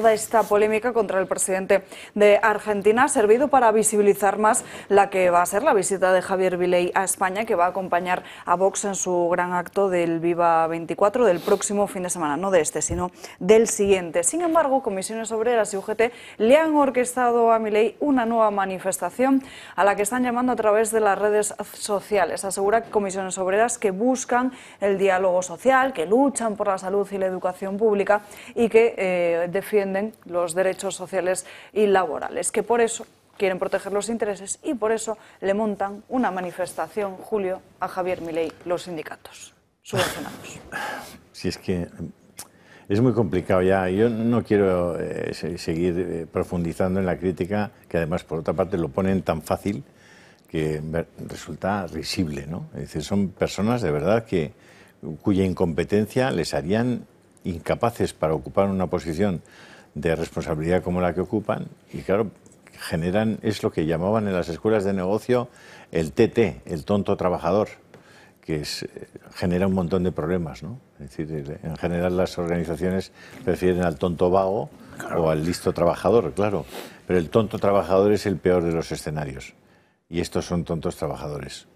Toda esta polémica contra el presidente de Argentina ha servido para visibilizar más la que va a ser la visita de Javier Viley a España, que va a acompañar a Vox en su gran acto del Viva 24 del próximo fin de semana, no de este, sino del siguiente. Sin embargo, comisiones obreras y UGT le han orquestado a Miley una nueva manifestación a la que están llamando a través de las redes sociales. Asegura comisiones obreras que buscan el diálogo social, que luchan por la salud y la educación pública y que eh, defienden los derechos sociales y laborales, que por eso quieren proteger los intereses y por eso le montan una manifestación, Julio, a Javier Milei, los sindicatos Si es que es muy complicado ya. Yo no quiero eh, seguir eh, profundizando en la crítica, que además, por otra parte, lo ponen tan fácil que resulta risible, ¿no? Es decir, son personas de verdad que cuya incompetencia les harían incapaces para ocupar una posición de responsabilidad como la que ocupan y claro, generan, es lo que llamaban en las escuelas de negocio el TT, el tonto trabajador, que eh, genera un montón de problemas. ¿no? Es decir, en general las organizaciones prefieren al tonto vago o al listo trabajador, claro, pero el tonto trabajador es el peor de los escenarios y estos son tontos trabajadores.